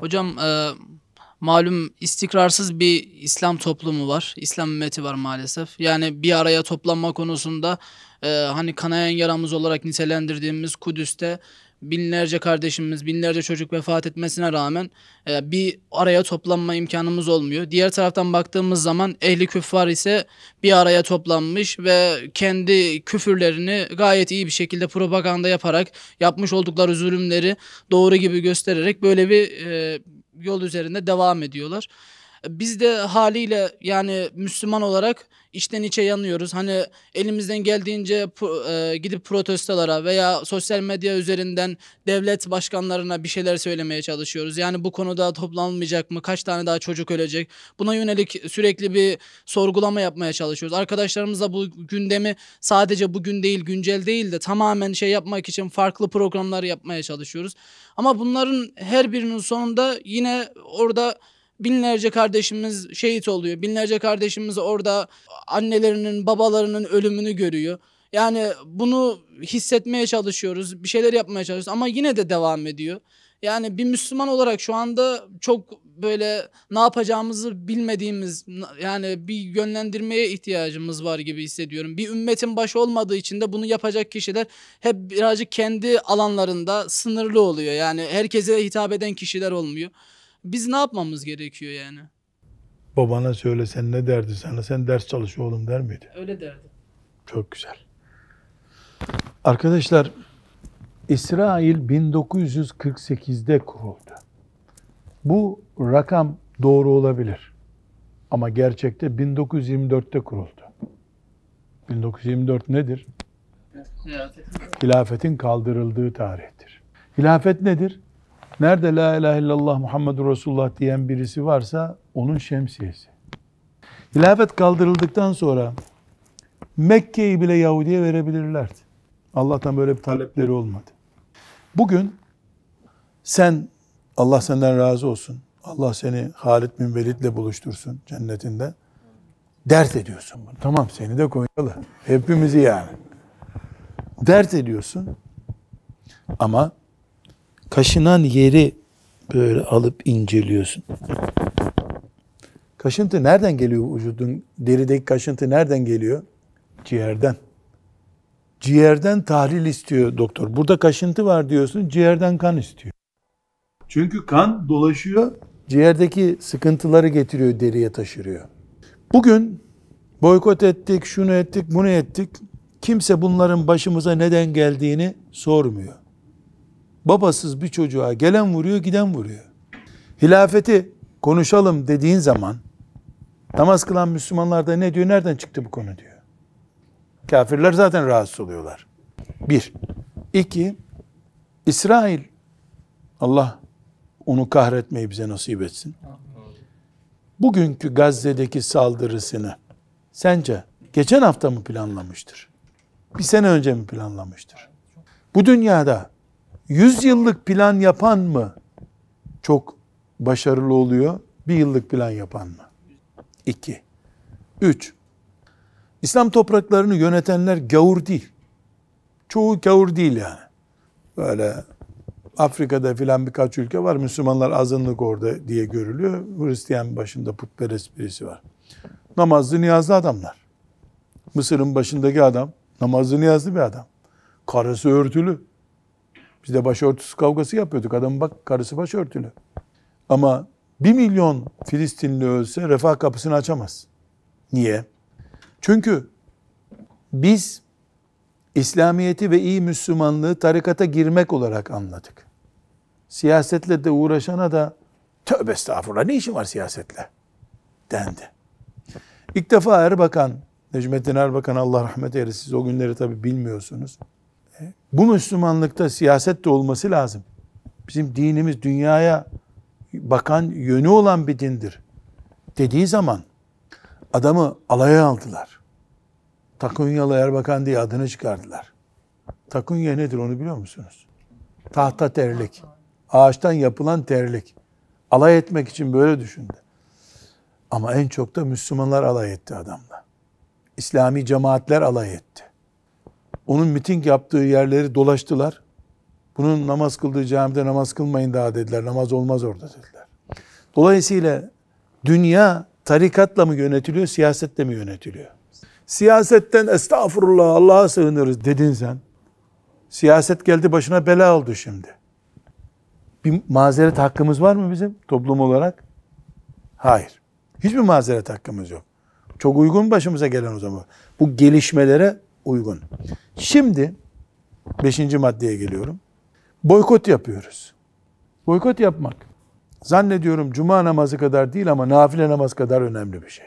Hocam e, malum istikrarsız bir İslam toplumu var. İslam ümmeti var maalesef. Yani bir araya toplanma konusunda e, hani kanayan yaramız olarak nitelendirdiğimiz Kudüs'te binlerce kardeşimiz, binlerce çocuk vefat etmesine rağmen e, bir araya toplanma imkanımız olmuyor. Diğer taraftan baktığımız zaman ehli küffar ise bir araya toplanmış ve kendi küfürlerini gayet iyi bir şekilde propaganda yaparak yapmış oldukları zulümleri doğru gibi göstererek böyle bir e, yol üzerinde devam ediyorlar. Biz de haliyle yani Müslüman olarak içten içe yanıyoruz. Hani elimizden geldiğince e, gidip protestolara veya sosyal medya üzerinden devlet başkanlarına bir şeyler söylemeye çalışıyoruz. Yani bu konuda toplanmayacak mı? Kaç tane daha çocuk ölecek? Buna yönelik sürekli bir sorgulama yapmaya çalışıyoruz. Arkadaşlarımızla bu gündemi sadece bugün değil, güncel değil de tamamen şey yapmak için farklı programlar yapmaya çalışıyoruz. Ama bunların her birinin sonunda yine orada binlerce kardeşimiz şehit oluyor. Binlerce kardeşimiz orada annelerinin, babalarının ölümünü görüyor. Yani bunu hissetmeye çalışıyoruz. Bir şeyler yapmaya çalışıyoruz ama yine de devam ediyor. Yani bir Müslüman olarak şu anda çok böyle ne yapacağımızı bilmediğimiz yani bir yönlendirmeye ihtiyacımız var gibi hissediyorum. Bir ümmetin başı olmadığı için de bunu yapacak kişiler hep birazcık kendi alanlarında sınırlı oluyor. Yani herkese hitap eden kişiler olmuyor. Biz ne yapmamız gerekiyor yani? Babana söylesen ne derdi sana? Sen ders çalış oğlum der miydi? Öyle derdi. Çok güzel. Arkadaşlar İsrail 1948'de kuruldu. Bu rakam doğru olabilir. Ama gerçekte 1924'te kuruldu. 1924 nedir? Hilafetin kaldırıldığı tarihtir. Hilafet nedir? Nerede la ilahe illallah Muhammedur Resulullah diyen birisi varsa onun şemsiyesi. Hilafet kaldırıldıktan sonra Mekke'yi bile Yahudi'ye verebilirlerdi. Allah'tan böyle bir talepleri olmadı. Bugün sen Allah senden razı olsun. Allah seni Halid bin Velid'le buluştursun cennetinde. Dert ediyorsun bunu. Tamam seni de koyalım. Hepimizi yani. Dert ediyorsun. Ama kaşınan yeri böyle alıp inceliyorsun. Kaşıntı nereden geliyor vücudun? Derideki kaşıntı nereden geliyor? Ciğerden. Ciğerden tahlil istiyor doktor. Burada kaşıntı var diyorsun, ciğerden kan istiyor. Çünkü kan dolaşıyor, ciğerdeki sıkıntıları getiriyor, deriye taşırıyor. Bugün boykot ettik, şunu ettik, bunu ettik. Kimse bunların başımıza neden geldiğini sormuyor babasız bir çocuğa gelen vuruyor, giden vuruyor. Hilafeti konuşalım dediğin zaman namaz kılan Müslümanlar da ne diyor, nereden çıktı bu konu diyor. Kafirler zaten rahatsız oluyorlar. Bir. İki, İsrail, Allah onu kahretmeyi bize nasip etsin. Bugünkü Gazze'deki saldırısını sence geçen hafta mı planlamıştır? Bir sene önce mi planlamıştır? Bu dünyada 100 yıllık plan yapan mı çok başarılı oluyor? Bir yıllık plan yapan mı? İki. Üç. İslam topraklarını yönetenler gavur değil. Çoğu gavur değil yani. Böyle Afrika'da filan birkaç ülke var. Müslümanlar azınlık orada diye görülüyor. Hristiyan başında putperest birisi var. Namazlı niyazlı adamlar. Mısır'ın başındaki adam namazlı niyazlı bir adam. Karısı örtülü. Biz de başörtüsü kavgası yapıyorduk. Adam bak karısı başörtülü. Ama bir milyon Filistinli ölse refah kapısını açamaz. Niye? Çünkü biz İslamiyeti ve iyi Müslümanlığı tarikata girmek olarak anladık. Siyasetle de uğraşana da tövbe estağfurullah ne işin var siyasetle dendi. İlk defa Erbakan, Necmettin Erbakan Allah rahmet eylesin siz o günleri tabi bilmiyorsunuz. Bu Müslümanlıkta siyaset de olması lazım. Bizim dinimiz dünyaya bakan yönü olan bir dindir. Dediği zaman adamı alaya aldılar. Takunyalı Erbakan diye adını çıkardılar. Takunya nedir onu biliyor musunuz? Tahta terlik. Ağaçtan yapılan terlik. Alay etmek için böyle düşündü. Ama en çok da Müslümanlar alay etti adamla. İslami cemaatler alay etti. Onun miting yaptığı yerleri dolaştılar. Bunun namaz kıldığı camide namaz kılmayın daha dediler. Namaz olmaz orada dediler. Dolayısıyla dünya tarikatla mı yönetiliyor, siyasetle mi yönetiliyor? Siyasetten estağfurullah Allah'a sığınırız dedin sen. Siyaset geldi başına bela oldu şimdi. Bir mazeret hakkımız var mı bizim toplum olarak? Hayır. Hiçbir mazeret hakkımız yok. Çok uygun başımıza gelen o zaman. Bu gelişmelere uygun. Şimdi beşinci maddeye geliyorum. Boykot yapıyoruz. Boykot yapmak. Zannediyorum cuma namazı kadar değil ama nafile namaz kadar önemli bir şey.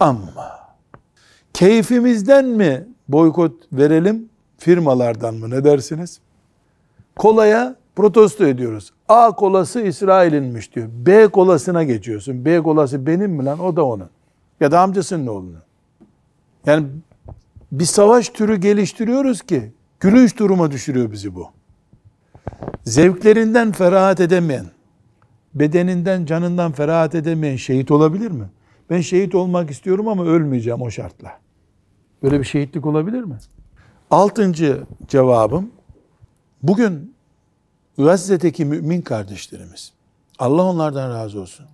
Ama keyfimizden mi boykot verelim, firmalardan mı ne dersiniz? Kolaya protesto ediyoruz. A kolası İsrail'inmiş diyor. B kolasına geçiyorsun. B kolası benim mi lan? O da onun. Ya da amcasının oğlunun. Yani bir savaş türü geliştiriyoruz ki gülünç duruma düşürüyor bizi bu. Zevklerinden ferahat edemeyen, bedeninden, canından ferahat edemeyen şehit olabilir mi? Ben şehit olmak istiyorum ama ölmeyeceğim o şartla. Böyle bir şehitlik olabilir mi? Altıncı cevabım, bugün Gazze'deki mümin kardeşlerimiz, Allah onlardan razı olsun.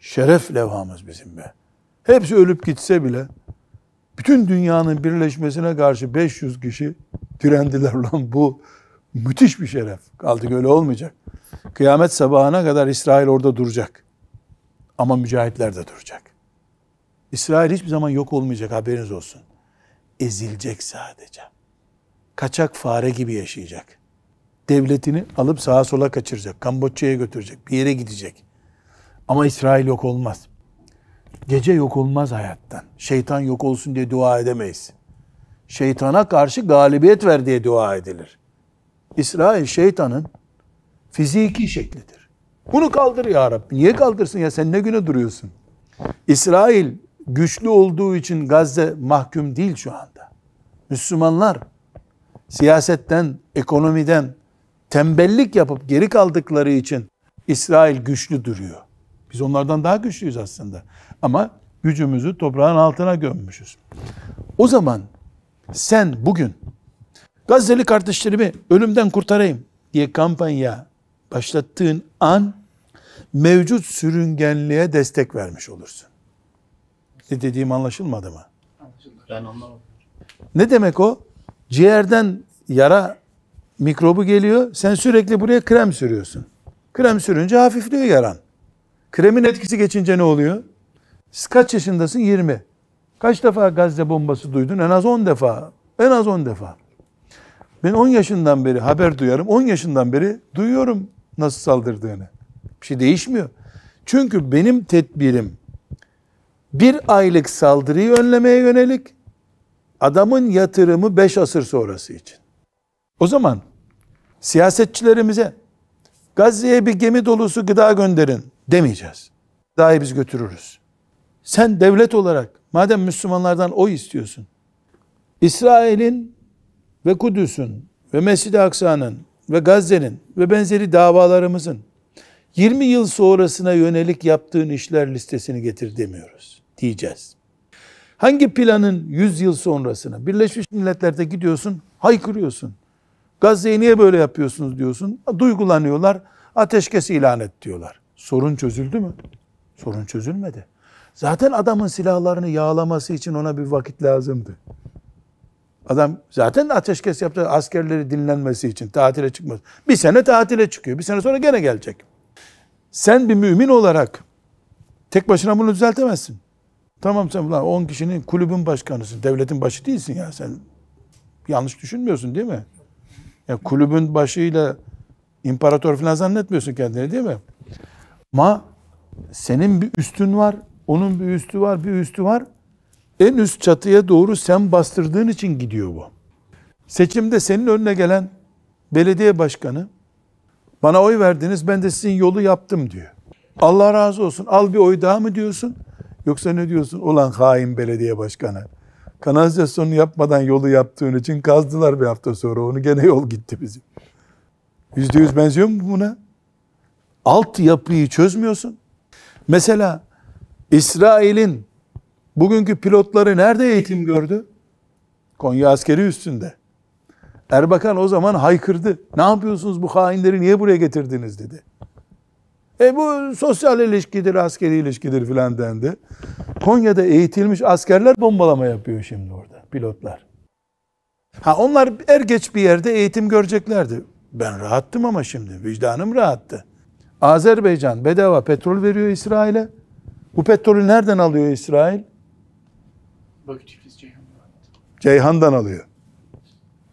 Şeref levhamız bizim be. Hepsi ölüp gitse bile bütün dünyanın birleşmesine karşı 500 kişi direndiler lan bu müthiş bir şeref. Kaldı öyle olmayacak. Kıyamet sabahına kadar İsrail orada duracak. Ama mücahitler de duracak. İsrail hiçbir zaman yok olmayacak haberiniz olsun. Ezilecek sadece. Kaçak fare gibi yaşayacak. Devletini alıp sağa sola kaçıracak. Kamboçya'ya götürecek. Bir yere gidecek. Ama İsrail yok olmaz. Gece yok olmaz hayattan. Şeytan yok olsun diye dua edemeyiz. Şeytana karşı galibiyet ver diye dua edilir. İsrail şeytanın fiziki şeklidir. Bunu kaldır ya Rabbi. Niye kaldırsın ya sen ne güne duruyorsun? İsrail güçlü olduğu için Gazze mahkum değil şu anda. Müslümanlar siyasetten, ekonomiden tembellik yapıp geri kaldıkları için İsrail güçlü duruyor. Biz onlardan daha güçlüyüz aslında. Ama gücümüzü toprağın altına gömmüşüz. O zaman sen bugün Gazze'li kardeşlerimi ölümden kurtarayım diye kampanya başlattığın an mevcut sürüngenliğe destek vermiş olursun. Ne dediğim anlaşılmadı mı? Ben anlamadım. Ne demek o? Ciğerden yara mikrobu geliyor. Sen sürekli buraya krem sürüyorsun. Krem sürünce hafifliyor yaran. Kremin etkisi geçince ne oluyor? Siz kaç yaşındasın? 20. Kaç defa Gazze bombası duydun? En az 10 defa. En az 10 defa. Ben 10 yaşından beri haber duyarım. 10 yaşından beri duyuyorum nasıl saldırdığını. Bir şey değişmiyor. Çünkü benim tedbirim bir aylık saldırıyı önlemeye yönelik adamın yatırımı 5 asır sonrası için. O zaman siyasetçilerimize Gazze'ye bir gemi dolusu gıda gönderin demeyeceğiz. Dahi biz götürürüz. Sen devlet olarak madem Müslümanlardan o istiyorsun. İsrail'in ve Kudüs'ün ve Mescid-i Aksa'nın ve Gazze'nin ve benzeri davalarımızın 20 yıl sonrasına yönelik yaptığın işler listesini getir demiyoruz diyeceğiz. Hangi planın 100 yıl sonrasına? Birleşmiş Milletler'de gidiyorsun, haykırıyorsun. Gazze'yi niye böyle yapıyorsunuz diyorsun. Duygulanıyorlar, ateşkes ilan et diyorlar. Sorun çözüldü mü? Sorun çözülmedi. Zaten adamın silahlarını yağlaması için ona bir vakit lazımdı. Adam zaten ateşkes yaptı askerleri dinlenmesi için tatile çıkmaz. Bir sene tatile çıkıyor. Bir sene sonra gene gelecek. Sen bir mümin olarak tek başına bunu düzeltemezsin. Tamam sen ulan 10 kişinin kulübün başkanısın. Devletin başı değilsin ya sen. Yanlış düşünmüyorsun değil mi? Ya kulübün başıyla imparator falan zannetmiyorsun kendini değil mi? Ma senin bir üstün var, onun bir üstü var, bir üstü var. En üst çatıya doğru sen bastırdığın için gidiyor bu. Seçimde senin önüne gelen belediye başkanı bana oy verdiniz ben de sizin yolu yaptım diyor. Allah razı olsun al bir oy daha mı diyorsun? Yoksa ne diyorsun? Ulan hain belediye başkanı. Kanalizasyonu yapmadan yolu yaptığın için kazdılar bir hafta sonra. Onu gene yol gitti bizim. Yüzde yüz benziyor mu buna? Alt altyapıyı çözmüyorsun. Mesela İsrail'in bugünkü pilotları nerede eğitim gördü? Konya askeri üstünde. Erbakan o zaman haykırdı. Ne yapıyorsunuz bu hainleri niye buraya getirdiniz dedi. E bu sosyal ilişkidir, askeri ilişkidir filan dendi. Konya'da eğitilmiş askerler bombalama yapıyor şimdi orada pilotlar. Ha onlar er geç bir yerde eğitim göreceklerdi. Ben rahattım ama şimdi vicdanım rahattı. Azerbaycan bedava petrol veriyor İsrail'e. Bu petrolü nereden alıyor İsrail? Ceyhan'dan alıyor.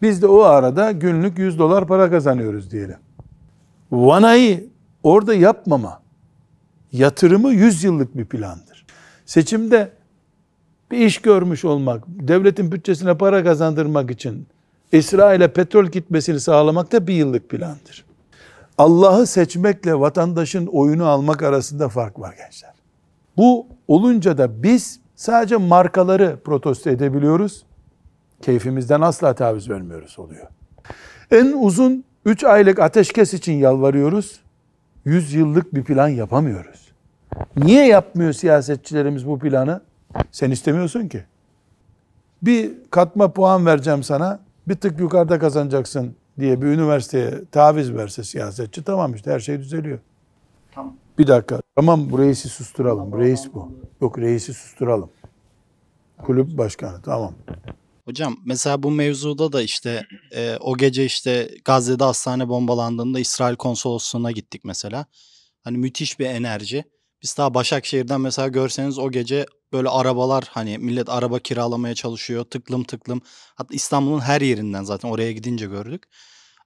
Biz de o arada günlük 100 dolar para kazanıyoruz diyelim. Vanayı orada yapmama yatırımı 100 yıllık bir plandır. Seçimde bir iş görmüş olmak, devletin bütçesine para kazandırmak için İsrail'e petrol gitmesini sağlamak da bir yıllık plandır. Allah'ı seçmekle vatandaşın oyunu almak arasında fark var gençler. Bu olunca da biz sadece markaları protesto edebiliyoruz. Keyfimizden asla taviz vermiyoruz oluyor. En uzun 3 aylık ateşkes için yalvarıyoruz. 100 yıllık bir plan yapamıyoruz. Niye yapmıyor siyasetçilerimiz bu planı? Sen istemiyorsun ki. Bir katma puan vereceğim sana. Bir tık yukarıda kazanacaksın diye bir üniversiteye taviz verse siyasetçi tamam işte her şey düzeliyor. Tamam. Bir dakika. Tamam bu reisi susturalım. Tamam, Reis bu. Yok reisi susturalım. Kulüp başkanı tamam. Hocam mesela bu mevzuda da işte e, o gece işte Gazze'de hastane bombalandığında İsrail konsolosluğuna gittik mesela. Hani müthiş bir enerji. Biz daha Başakşehir'den mesela görseniz o gece böyle arabalar hani millet araba kiralamaya çalışıyor tıklım tıklım. Hatta İstanbul'un her yerinden zaten oraya gidince gördük.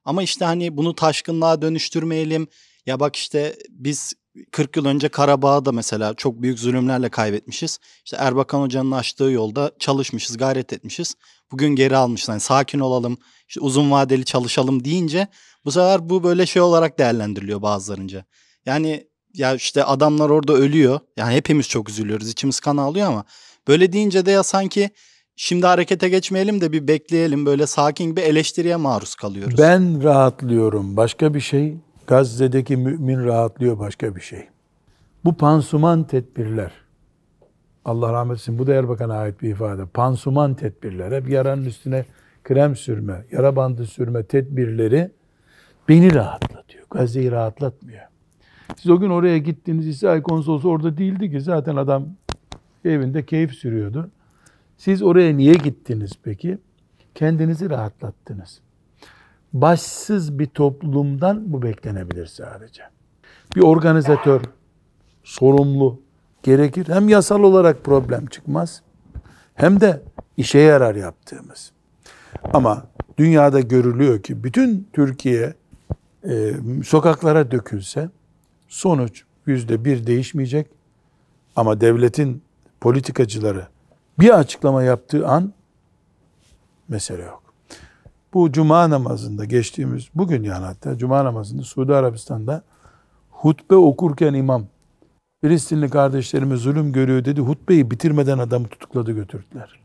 Ama işte hani bunu taşkınlığa dönüştürmeyelim. Ya bak işte biz 40 yıl önce Karabağ'ı da mesela çok büyük zulümlerle kaybetmişiz. İşte Erbakan Hoca'nın açtığı yolda çalışmışız, gayret etmişiz. Bugün geri almışlar. Yani sakin olalım, işte uzun vadeli çalışalım deyince bu sefer bu böyle şey olarak değerlendiriliyor bazılarınca. Yani ya işte adamlar orada ölüyor. Yani hepimiz çok üzülüyoruz. İçimiz kan ağlıyor ama böyle deyince de ya sanki şimdi harekete geçmeyelim de bir bekleyelim. Böyle sakin bir eleştiriye maruz kalıyoruz. Ben rahatlıyorum. Başka bir şey Gazze'deki mümin rahatlıyor başka bir şey. Bu pansuman tedbirler. Allah rahmet etsin bu da Erbakan'a ait bir ifade. Pansuman tedbirler. Hep yaranın üstüne krem sürme, yara bandı sürme tedbirleri beni rahatlatıyor. Gazze'yi rahatlatmıyor. Siz o gün oraya gittiniz İsrail konsolosu orada değildi ki zaten adam evinde keyif sürüyordu. Siz oraya niye gittiniz peki? Kendinizi rahatlattınız. Başsız bir toplumdan bu beklenebilir sadece. Bir organizatör, sorumlu gerekir. Hem yasal olarak problem çıkmaz hem de işe yarar yaptığımız. Ama dünyada görülüyor ki bütün Türkiye e, sokaklara dökülse Sonuç yüzde bir değişmeyecek. Ama devletin politikacıları bir açıklama yaptığı an mesele yok. Bu cuma namazında geçtiğimiz bugün yani hatta cuma namazında Suudi Arabistan'da hutbe okurken imam Filistinli kardeşlerimiz zulüm görüyor dedi. Hutbeyi bitirmeden adamı tutukladı götürdüler.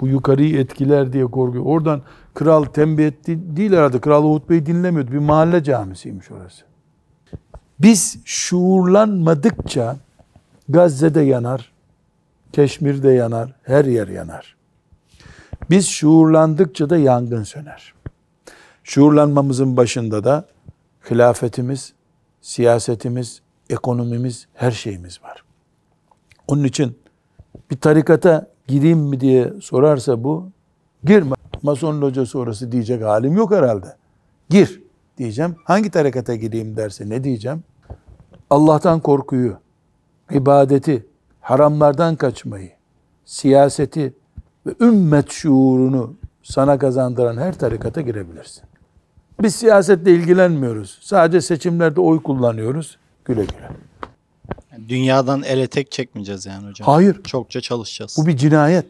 Bu yukarıyı etkiler diye korkuyor. Oradan kral tembih etti değil herhalde. Kral o hutbeyi dinlemiyordu. Bir mahalle camisiymiş orası. Biz şuurlanmadıkça Gazze'de yanar, Keşmir'de yanar, her yer yanar. Biz şuurlandıkça da yangın söner. Şuurlanmamızın başında da hilafetimiz, siyasetimiz, ekonomimiz, her şeyimiz var. Onun için bir tarikata gireyim mi diye sorarsa bu, girme. Mason locası orası diyecek halim yok herhalde. Gir diyeceğim. Hangi tarikata gireyim derse ne diyeceğim? Allah'tan korkuyu, ibadeti, haramlardan kaçmayı, siyaseti ve ümmet şuurunu sana kazandıran her tarikata girebilirsin. Biz siyasetle ilgilenmiyoruz. Sadece seçimlerde oy kullanıyoruz. Güle güle. Dünyadan ele tek çekmeyeceğiz yani hocam. Hayır. Çokça çalışacağız. Bu bir cinayet.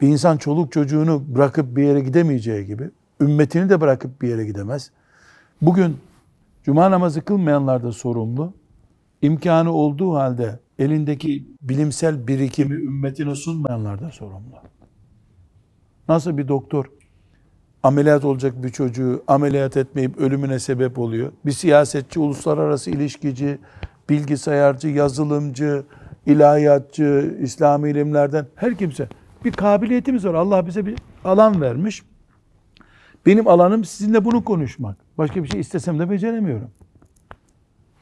Bir insan çoluk çocuğunu bırakıp bir yere gidemeyeceği gibi ümmetini de bırakıp bir yere gidemez. Bugün cuma namazı kılmayanlar da sorumlu. İmkanı olduğu halde elindeki bilimsel birikimi ümmetine sunmayanlar da sorumlu. Nasıl bir doktor ameliyat olacak bir çocuğu ameliyat etmeyip ölümüne sebep oluyor? Bir siyasetçi, uluslararası ilişkici, bilgisayarcı, yazılımcı, ilahiyatçı, İslami ilimlerden her kimse bir kabiliyetimiz var. Allah bize bir alan vermiş. Benim alanım sizinle bunu konuşmak. Başka bir şey istesem de beceremiyorum.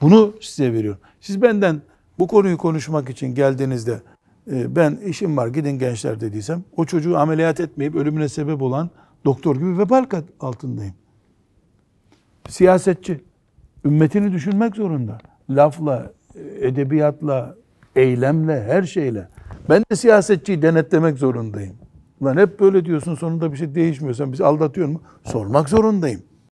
Bunu size veriyorum. Siz benden bu konuyu konuşmak için geldiğinizde e, ben işim var gidin gençler dediysem o çocuğu ameliyat etmeyip ölümüne sebep olan doktor gibi vebal altındayım. Siyasetçi ümmetini düşünmek zorunda. Lafla, e, edebiyatla, eylemle, her şeyle. Ben de siyasetçiyi denetlemek zorundayım. Lan hep böyle diyorsun sonunda bir şey değişmiyor. Sen bizi aldatıyor mu? Sormak zorundayım.